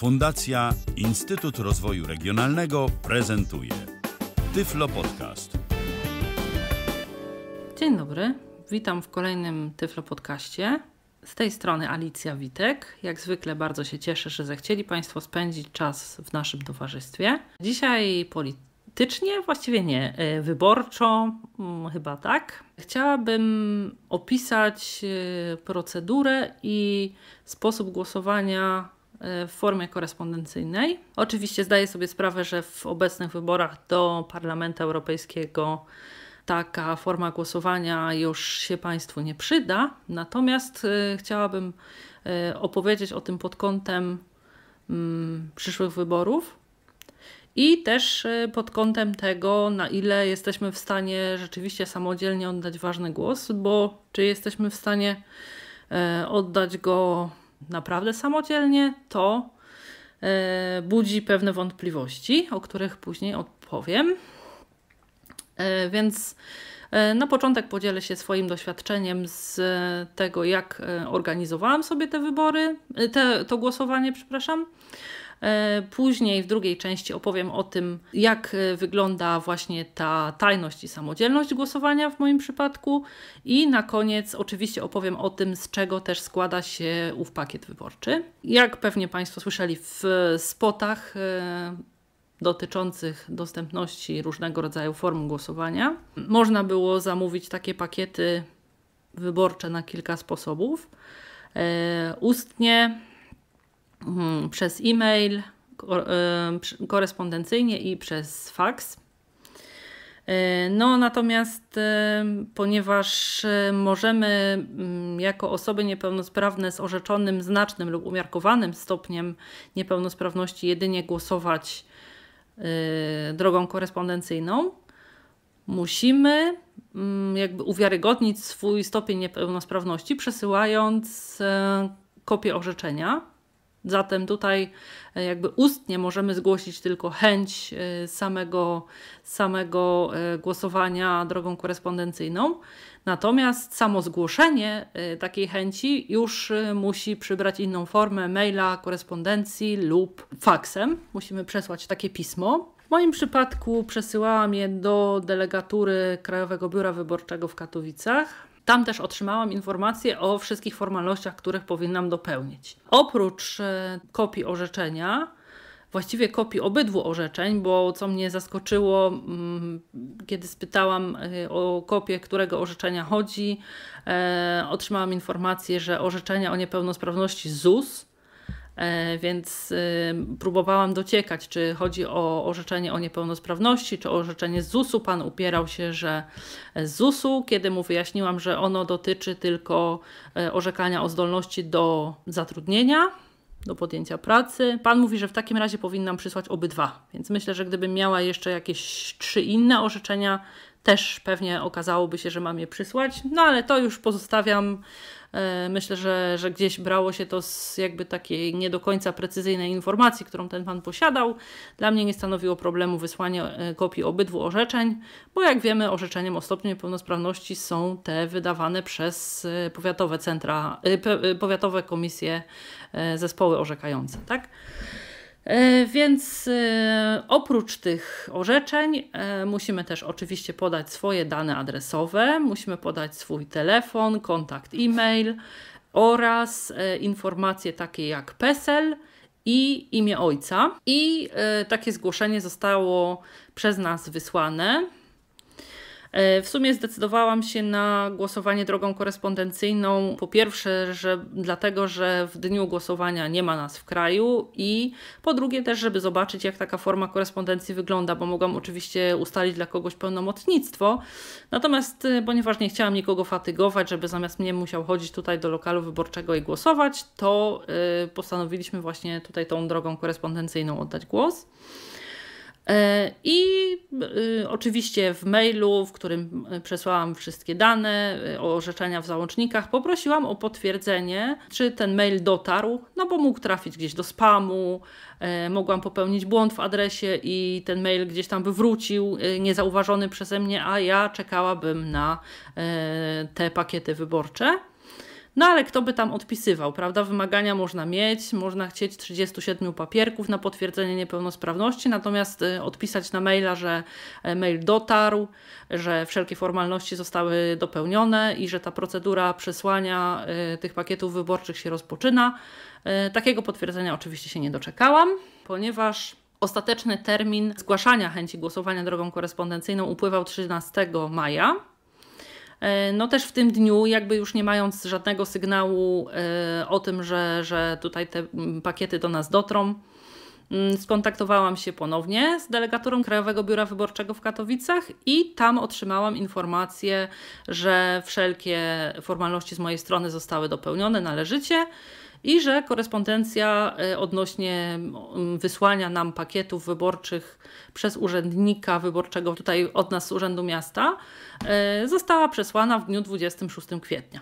Fundacja Instytut Rozwoju Regionalnego prezentuje Tyflo Podcast. Dzień dobry, witam w kolejnym Tyflo Podcaście. Z tej strony Alicja Witek. Jak zwykle bardzo się cieszę, że zechcieli Państwo spędzić czas w naszym towarzystwie. Dzisiaj politycznie, właściwie nie, y, wyborczo, mm, chyba tak. Chciałabym opisać y, procedurę i sposób głosowania E, w formie korespondencyjnej. Oczywiście zdaję sobie sprawę, że w obecnych wyborach do Parlamentu Europejskiego taka forma głosowania już się Państwu nie przyda. Natomiast e, chciałabym e, opowiedzieć o tym pod kątem mm, przyszłych wyborów i też pod kątem tego, na ile jesteśmy w stanie rzeczywiście samodzielnie oddać ważny głos, bo czy jesteśmy w stanie oddać go naprawdę samodzielnie, to e, budzi pewne wątpliwości, o których później odpowiem. E, więc e, na początek podzielę się swoim doświadczeniem z tego, jak organizowałam sobie te wybory, te, to głosowanie, przepraszam, E, później w drugiej części opowiem o tym, jak e, wygląda właśnie ta tajność i samodzielność głosowania w moim przypadku. I na koniec oczywiście opowiem o tym, z czego też składa się ów pakiet wyborczy. Jak pewnie Państwo słyszeli w spotach, e, dotyczących dostępności różnego rodzaju form głosowania. Można było zamówić takie pakiety wyborcze na kilka sposobów. Ustnie, Mhm, przez e-mail, e, korespondencyjnie i przez faks. E, no, natomiast e, ponieważ możemy mm, jako osoby niepełnosprawne z orzeczonym znacznym lub umiarkowanym stopniem niepełnosprawności jedynie głosować drogą korespondencyjną, musimy mm, jakby uwiarygodnić swój stopień niepełnosprawności, przesyłając kopię orzeczenia Zatem tutaj e, jakby ustnie możemy zgłosić tylko chęć e, samego, samego e, głosowania drogą korespondencyjną. Natomiast samo zgłoszenie takiej chęci już musi przybrać inną formę maila, korespondencji lub faksem. Musimy przesłać takie pismo. W moim przypadku przesyłałam je do delegatury Krajowego Biura Wyborczego w Katowicach. Tam też otrzymałam informacje o wszystkich formalnościach, których powinnam dopełnić. Oprócz e, kopii orzeczenia, właściwie kopii obydwu orzeczeń, bo co mnie zaskoczyło, mm, kiedy spytałam e, o kopię, którego orzeczenia chodzi, e, otrzymałam informację, że orzeczenia o niepełnosprawności ZUS E, więc y, próbowałam dociekać, czy chodzi o orzeczenie o niepełnosprawności, czy o orzeczenie ZUS-u. Pan upierał się, że ZUS-u, kiedy mu wyjaśniłam, że ono dotyczy tylko e, orzekania o zdolności do zatrudnienia, do podjęcia pracy. Pan mówi, że w takim razie powinnam przysłać obydwa, więc myślę, że gdybym miała jeszcze jakieś trzy inne orzeczenia, też pewnie okazałoby się, że mam je przysłać, no ale to już pozostawiam E, myślę, że, że gdzieś brało się to z jakby takiej nie do końca precyzyjnej informacji, którą ten pan posiadał. Dla mnie nie stanowiło problemu wysłanie e, kopii obydwu orzeczeń, bo jak wiemy, orzeczeniem o stopniu niepełnosprawności są te wydawane przez e, powiatowe centra, powiatowe komisje, zespoły orzekające. Tak? E, więc e, oprócz tych orzeczeń e, musimy też oczywiście podać swoje dane adresowe, musimy podać swój telefon, kontakt e-mail oraz informacje takie jak PESEL i imię ojca. I takie zgłoszenie zostało przez nas wysłane E, w sumie zdecydowałam się na głosowanie drogą korespondencyjną. Po pierwsze, że dlatego, że w dniu głosowania nie ma nas w kraju i po drugie też, żeby zobaczyć jak taka forma korespondencji wygląda, bo mogłam oczywiście ustalić dla kogoś pełnomocnictwo. Natomiast e, ponieważ nie chciałam nikogo fatygować, żeby zamiast mnie musiał chodzić tutaj do lokalu wyborczego i głosować, to e, postanowiliśmy właśnie tutaj tą drogą korespondencyjną oddać głos. E, I y, oczywiście w mailu, w którym y, przesłałam wszystkie dane, y, orzeczenia w załącznikach, poprosiłam o potwierdzenie, czy ten mail dotarł, no bo mógł trafić gdzieś do spamu, e, mogłam popełnić błąd w adresie i ten mail gdzieś tam by wrócił, e, niezauważony przeze mnie, a ja czekałabym na te pakiety wyborcze. No ale kto by tam odpisywał, prawda? Wymagania można mieć, można chcieć 37 papierków na potwierdzenie niepełnosprawności, natomiast y, odpisać na maila, że e, mail dotarł, że wszelkie formalności zostały dopełnione i że ta procedura przesłania y, tych pakietów wyborczych się rozpoczyna. Y, takiego potwierdzenia oczywiście się nie doczekałam, ponieważ ostateczny termin zgłaszania chęci głosowania drogą korespondencyjną upływał 13 maja. E, no też w tym dniu, jakby już nie mając żadnego sygnału e, o tym, że, że tutaj te mm, pakiety do nas dotrą, mm, skontaktowałam się ponownie z delegaturą Krajowego Biura Wyborczego w Katowicach i tam otrzymałam informację, że wszelkie formalności z mojej strony zostały dopełnione należycie i że korespondencja e, odnośnie wysłania nam pakietów wyborczych przez urzędnika wyborczego tutaj od nas z Urzędu Miasta e, została przesłana w dniu 26 kwietnia.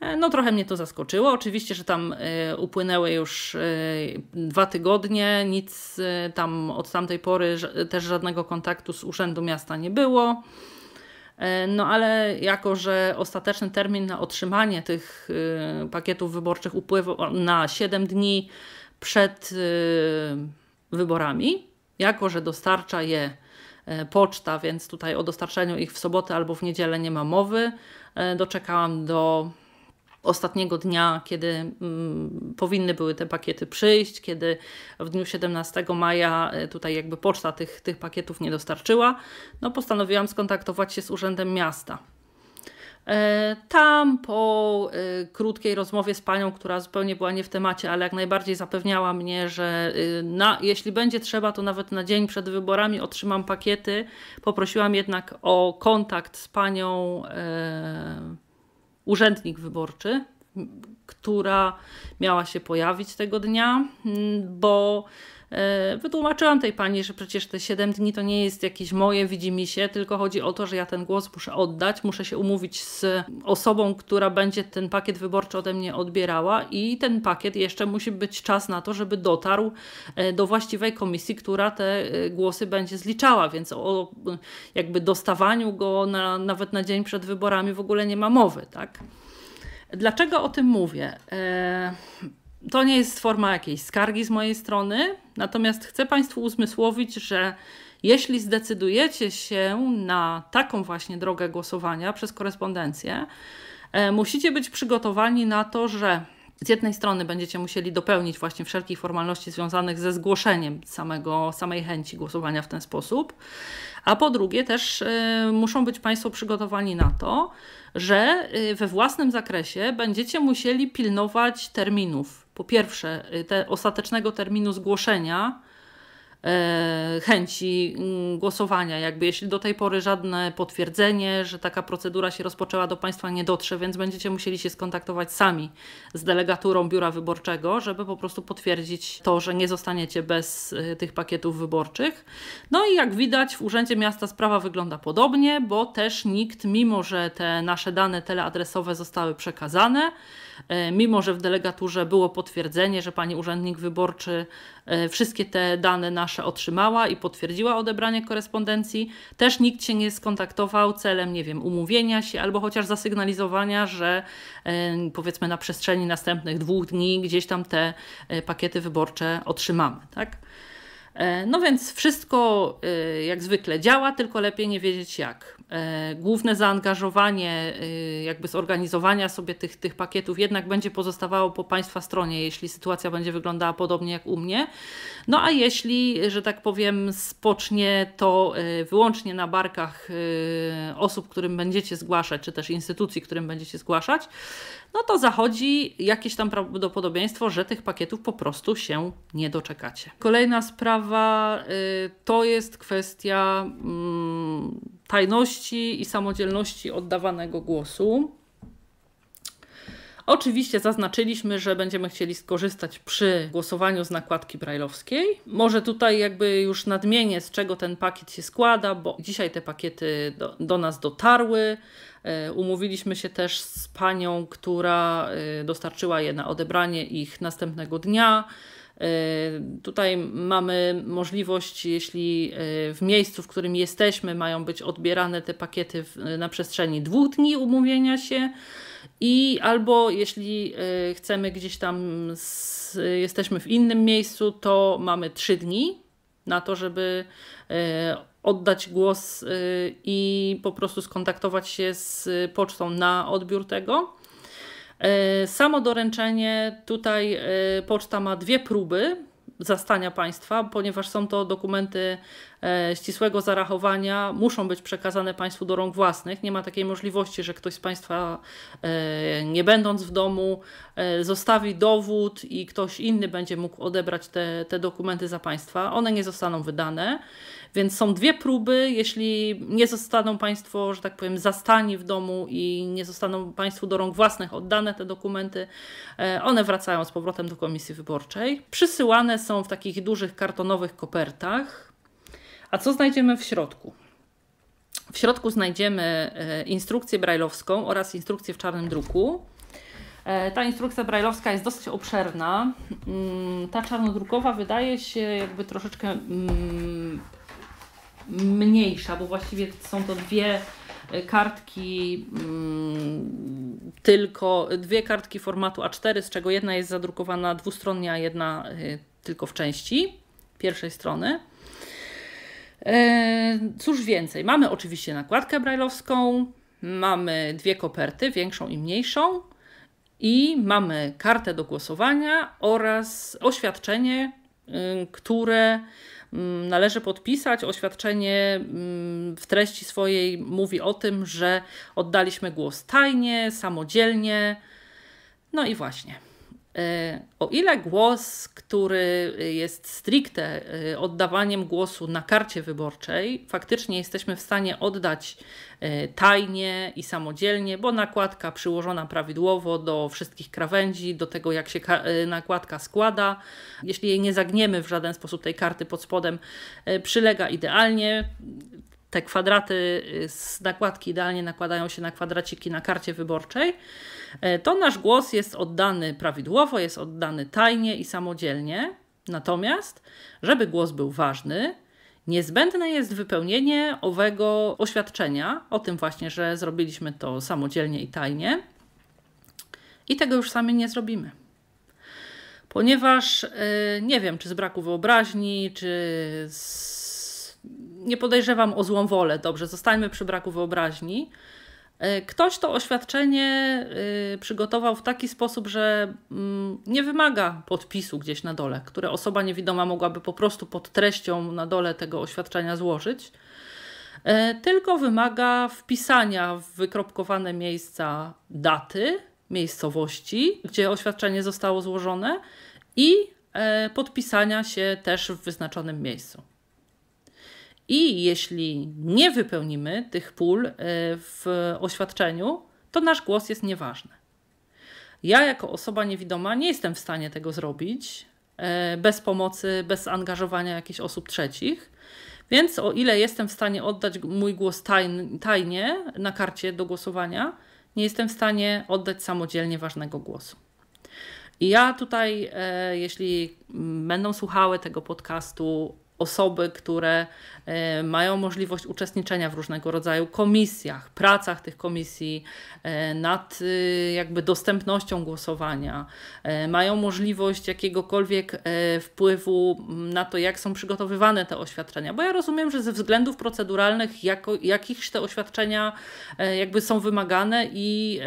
E, no, trochę mnie to zaskoczyło. Oczywiście, że tam upłynęły już dwa tygodnie, nic tam od tamtej pory też żadnego kontaktu z Urzędu Miasta nie było. E, no ale jako, że ostateczny termin na otrzymanie tych e, pakietów wyborczych upływa na 7 dni przed e, wyborami, jako, że dostarcza je poczta, więc tutaj o dostarczeniu ich w sobotę albo w niedzielę nie ma mowy. Doczekałam do ostatniego dnia, kiedy mm, powinny były te pakiety przyjść, kiedy w dniu 17 maja e, tutaj jakby poczta tych, tych pakietów nie dostarczyła, no postanowiłam skontaktować się z Urzędem Miasta. E, tam po e, krótkiej rozmowie z panią, która zupełnie była nie w temacie, ale jak najbardziej zapewniała mnie, że y, na, jeśli będzie trzeba, to nawet na dzień przed wyborami otrzymam pakiety. Poprosiłam jednak o kontakt z panią. E urzędnik wyborczy, która miała się pojawić tego dnia, bo E, wytłumaczyłam tej pani, że przecież te 7 dni to nie jest jakieś moje widzimy się, tylko chodzi o to, że ja ten głos muszę oddać, muszę się umówić z osobą, która będzie ten pakiet wyborczy ode mnie odbierała i ten pakiet jeszcze musi być czas na to, żeby dotarł e, do właściwej komisji, która te e, głosy będzie zliczała, więc o jakby dostawaniu go na, nawet na dzień przed wyborami w ogóle nie ma mowy, tak? Dlaczego o tym mówię? to nie jest forma jakiejś skargi z mojej strony, natomiast chcę Państwu uzmysłowić, że jeśli zdecydujecie się na taką właśnie drogę głosowania przez korespondencję, e, musicie być przygotowani na to, że z jednej strony będziecie musieli dopełnić właśnie wszelkich formalności związanych ze zgłoszeniem samego, samej chęci głosowania w ten sposób, a po drugie też y, muszą być Państwo przygotowani na to, że y, we własnym zakresie będziecie musieli pilnować terminów. Po pierwsze, y, te ostatecznego terminu zgłoszenia E, chęci mm, głosowania. Jakby jeśli do tej pory żadne potwierdzenie, że taka procedura się rozpoczęła do Państwa nie dotrze, więc będziecie musieli się skontaktować sami z delegaturą biura wyborczego, żeby po prostu potwierdzić to, że nie zostaniecie bez e, tych pakietów wyborczych. No i jak widać w Urzędzie Miasta sprawa wygląda podobnie, bo też nikt, mimo że te nasze dane teleadresowe zostały przekazane, E, mimo że w delegaturze było potwierdzenie, że pani urzędnik wyborczy e, wszystkie te dane nasze otrzymała i potwierdziła odebranie korespondencji, też nikt się nie skontaktował celem, nie wiem, umówienia się albo chociaż zasygnalizowania, że e, powiedzmy na przestrzeni następnych dwóch dni gdzieś tam te pakiety wyborcze otrzymamy. Tak? E, no więc wszystko e, jak zwykle działa, tylko lepiej nie wiedzieć jak. E, główne zaangażowanie, jakby zorganizowania sobie tych, tych pakietów, jednak będzie pozostawało po Państwa stronie, jeśli sytuacja będzie wyglądała podobnie jak u mnie. No a jeśli, że tak powiem, spocznie to wyłącznie na barkach osób, którym będziecie zgłaszać, czy też instytucji, którym będziecie zgłaszać, no to zachodzi jakieś tam prawdopodobieństwo, że tych pakietów po prostu się nie doczekacie. Kolejna sprawa, prawa y, to jest kwestia mm, tajności i samodzielności oddawanego głosu. Oczywiście zaznaczyliśmy, że będziemy chcieli skorzystać przy głosowaniu z nakładki brajlowskiej. Może tutaj jakby już nadmienię, z czego ten pakiet się składa, bo dzisiaj te pakiety do, do nas dotarły. Y, umówiliśmy się też z panią, która y, dostarczyła je na odebranie ich następnego dnia. Y, tutaj mamy możliwość, jeśli y, w miejscu, w którym jesteśmy, mają być odbierane te pakiety na przestrzeni dwóch dni umówienia się. I albo jeśli y, chcemy gdzieś tam, z, jesteśmy w innym miejscu, to mamy trzy dni na to, żeby oddać głos i po prostu skontaktować się z pocztą na odbiór tego. E, samo doręczenie tutaj e, poczta ma dwie próby zastania państwa, ponieważ są to dokumenty e, ścisłego zarachowania, muszą być przekazane państwu do rąk własnych. Nie ma takiej możliwości, że ktoś z państwa, nie będąc w domu, zostawi dowód i ktoś inny będzie mógł odebrać te, te dokumenty za państwa. One nie zostaną wydane. Więc są dwie próby. Jeśli nie zostaną Państwo, że tak powiem, zastani w domu i nie zostaną Państwu do rąk własnych oddane te dokumenty, e, one wracają z powrotem do komisji wyborczej. Przysyłane są w takich dużych kartonowych kopertach. A co znajdziemy w środku? W środku znajdziemy e, instrukcję brajlowską oraz instrukcję w czarnym druku. E, ta instrukcja brajlowska jest dosyć obszerna. Mm, ta czarnodrukowa wydaje się jakby troszeczkę mm, mniejsza, bo właściwie są to dwie e, kartki mm, tylko, dwie kartki formatu A4, z czego jedna jest zadrukowana dwustronnie, a jedna e, tylko w części pierwszej strony. E, cóż więcej, mamy oczywiście nakładkę brajlowską, mamy dwie koperty, większą i mniejszą, i mamy kartę do głosowania oraz oświadczenie, y, które Mm, należy podpisać. Oświadczenie mm, w treści swojej mówi o tym, że oddaliśmy głos tajnie, samodzielnie. No i właśnie. E, o ile głos, który jest stricte e, oddawaniem głosu na karcie wyborczej, faktycznie jesteśmy w stanie oddać e, tajnie i samodzielnie, bo nakładka przyłożona prawidłowo do wszystkich krawędzi, do tego jak się nakładka składa, jeśli jej nie zagniemy w żaden sposób tej karty pod spodem, przylega idealnie te kwadraty y, z nakładki idealnie nakładają się na kwadraciki na karcie wyborczej, e, to nasz głos jest oddany prawidłowo, jest oddany tajnie i samodzielnie. Natomiast, żeby głos był ważny, Niezbędne jest wypełnienie owego oświadczenia o tym właśnie, że zrobiliśmy to samodzielnie i tajnie. I tego już sami nie zrobimy. Ponieważ yy, nie wiem, czy z braku wyobraźni, czy z nie podejrzewam o złą wolę, dobrze, zostańmy przy braku wyobraźni. E, ktoś to oświadczenie e, przygotował w taki sposób, że mm, nie wymaga podpisu gdzieś na dole, które osoba niewidoma mogłaby po prostu pod treścią na dole tego oświadczenia złożyć, e, tylko wymaga wpisania w wykropkowane miejsca daty, miejscowości, gdzie oświadczenie zostało złożone i podpisania się też w wyznaczonym miejscu. I jeśli nie wypełnimy tych pól e, w oświadczeniu, to nasz głos jest nieważny. Ja, jako osoba niewidoma, nie jestem w stanie tego zrobić e, bez pomocy, bez angażowania jakichś osób trzecich. Więc o ile jestem w stanie oddać mój głos tajnie na karcie do głosowania, nie jestem w stanie oddać samodzielnie ważnego głosu. I ja tutaj, e, jeśli będą słuchały tego podcastu osoby, które e, mają możliwość uczestniczenia w różnego rodzaju komisjach, pracach tych komisji, e, nad e, jakby dostępnością głosowania, mają możliwość jakiegokolwiek wpływu na to, jak są przygotowywane te oświadczenia. Bo ja rozumiem, że ze względów proceduralnych jako, jakichś te oświadczenia jakby są wymagane i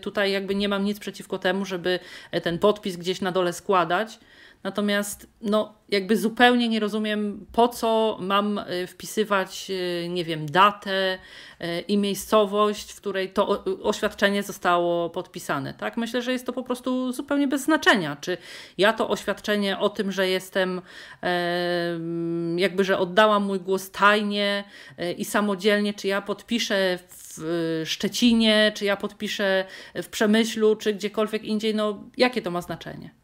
tutaj jakby nie mam nic przeciwko temu, żeby ten podpis gdzieś na dole składać. Natomiast no, jakby zupełnie nie rozumiem, po co mam e, wpisywać, e, nie wiem, datę e, i miejscowość, w której to oświadczenie zostało podpisane. Tak? Myślę, że jest to po prostu zupełnie bez znaczenia. Czy ja to oświadczenie o tym, że jestem, jakby, że oddałam mój głos tajnie i samodzielnie, czy ja podpiszę w Szczecinie, czy ja podpiszę w Przemyślu, czy gdziekolwiek indziej, no jakie to ma znaczenie?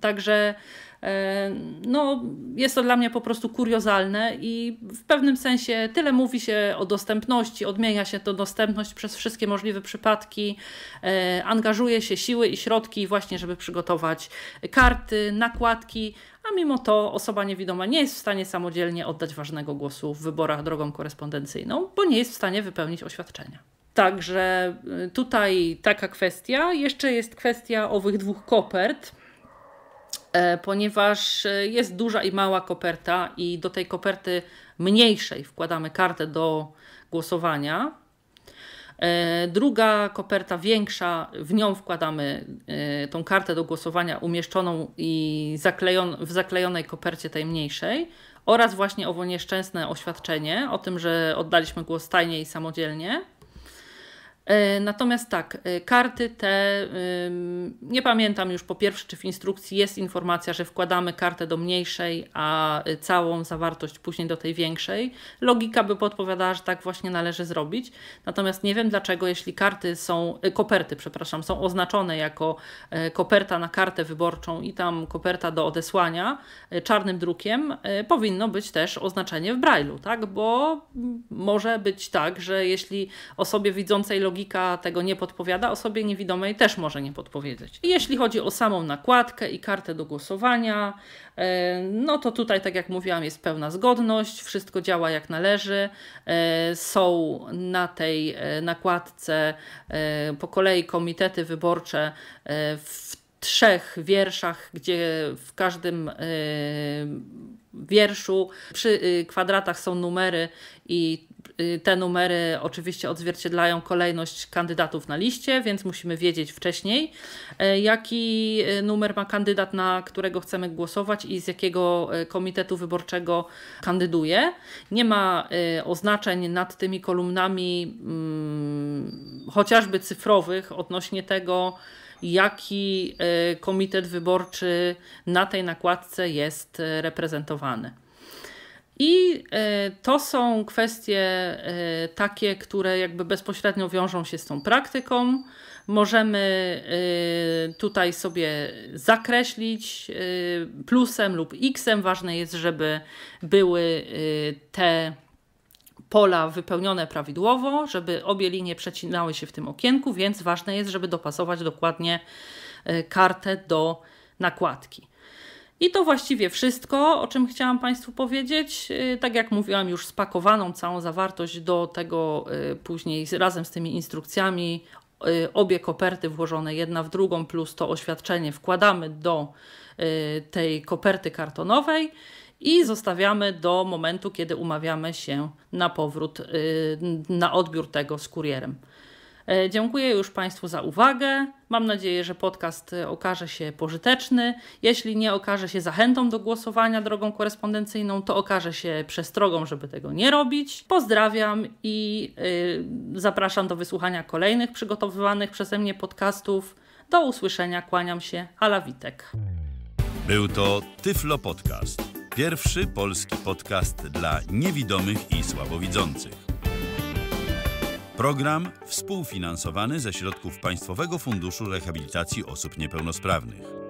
Także e, no, jest to dla mnie po prostu kuriozalne i w pewnym sensie tyle mówi się o dostępności, odmienia się to dostępność przez wszystkie możliwe przypadki, e, angażuje się siły i środki właśnie, żeby przygotować karty, nakładki, a mimo to osoba niewidoma nie jest w stanie samodzielnie oddać ważnego głosu w wyborach drogą korespondencyjną, bo nie jest w stanie wypełnić oświadczenia. Także y, tutaj taka kwestia. Jeszcze jest kwestia owych dwóch kopert E, ponieważ e, jest duża i mała koperta, i do tej koperty mniejszej wkładamy kartę do głosowania. E, druga koperta większa, w nią wkładamy tą kartę do głosowania umieszczoną i zaklejon, w zaklejonej kopercie tej mniejszej oraz właśnie owo nieszczęsne oświadczenie o tym, że oddaliśmy głos tajnie i samodzielnie. E, natomiast tak, e, karty te, e, nie pamiętam już po pierwsze, czy w instrukcji jest informacja, że wkładamy kartę do mniejszej, a całą zawartość później do tej większej. Logika by podpowiadała, że tak właśnie należy zrobić. Natomiast nie wiem dlaczego, jeśli karty są, koperty, przepraszam, są oznaczone jako koperta na kartę wyborczą i tam koperta do odesłania czarnym drukiem, powinno być też oznaczenie w Braille'u, tak? Bo może być tak, że jeśli osobie widzącej logikę logika tego nie podpowiada, osobie niewidomej też może nie podpowiedzieć. jeśli chodzi o samą nakładkę i kartę do głosowania, e, no to tutaj, tak jak mówiłam, jest pełna zgodność, wszystko działa jak należy. E, są na tej e, nakładce po kolei komitety wyborcze w trzech wierszach, gdzie w każdym wierszu. Przy y, kwadratach są numery i y, te numery oczywiście odzwierciedlają kolejność kandydatów na liście, więc musimy wiedzieć wcześniej, e, jaki e, numer ma kandydat, na którego chcemy głosować i z jakiego e, komitetu wyborczego kandyduje. Nie ma oznaczeń nad tymi kolumnami. Hmm, chociażby cyfrowych odnośnie tego, jaki e, komitet wyborczy na tej nakładce jest e, reprezentowany. I e, to są kwestie takie, które jakby bezpośrednio wiążą się z tą praktyką. Możemy tutaj sobie zakreślić plusem lub Xem. Ważne jest, żeby były te pola wypełnione prawidłowo, żeby obie linie przecinały się w tym okienku, więc ważne jest, żeby dopasować dokładnie e, kartę do nakładki. I to właściwie wszystko, o czym chciałam Państwu powiedzieć. E, tak jak mówiłam, już spakowaną całą zawartość do tego e, później razem z tymi instrukcjami. Obie koperty włożone jedna w drugą, plus to oświadczenie wkładamy do tej koperty kartonowej i zostawiamy do momentu, kiedy umawiamy się na powrót, y, na odbiór tego z kurierem. E, dziękuję już Państwu za uwagę. Mam nadzieję, że podcast y, okaże się pożyteczny. Jeśli nie okaże się zachętą do głosowania drogą korespondencyjną, to okaże się przestrogą, żeby tego nie robić. Pozdrawiam i y, zapraszam do wysłuchania kolejnych przygotowywanych przeze mnie podcastów. Do usłyszenia, kłaniam się. Ala Witek. Był to Tyflo Podcast. Pierwszy polski podcast dla niewidomych i słabowidzących. Program współfinansowany ze środków Państwowego Funduszu Rehabilitacji Osób Niepełnosprawnych.